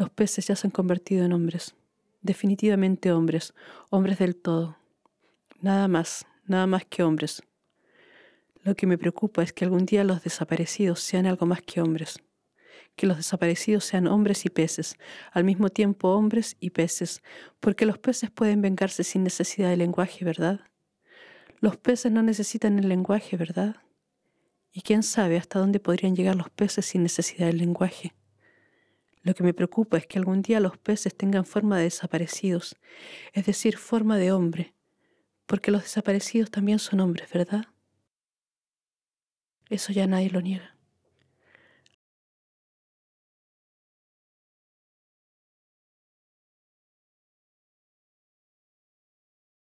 Los peces ya se han convertido en hombres, definitivamente hombres, hombres del todo. Nada más, nada más que hombres. Lo que me preocupa es que algún día los desaparecidos sean algo más que hombres, que los desaparecidos sean hombres y peces, al mismo tiempo hombres y peces, porque los peces pueden vengarse sin necesidad de lenguaje, ¿verdad? Los peces no necesitan el lenguaje, ¿verdad? Y quién sabe hasta dónde podrían llegar los peces sin necesidad del lenguaje. Lo que me preocupa es que algún día los peces tengan forma de desaparecidos, es decir, forma de hombre, porque los desaparecidos también son hombres, ¿verdad? Eso ya nadie lo niega.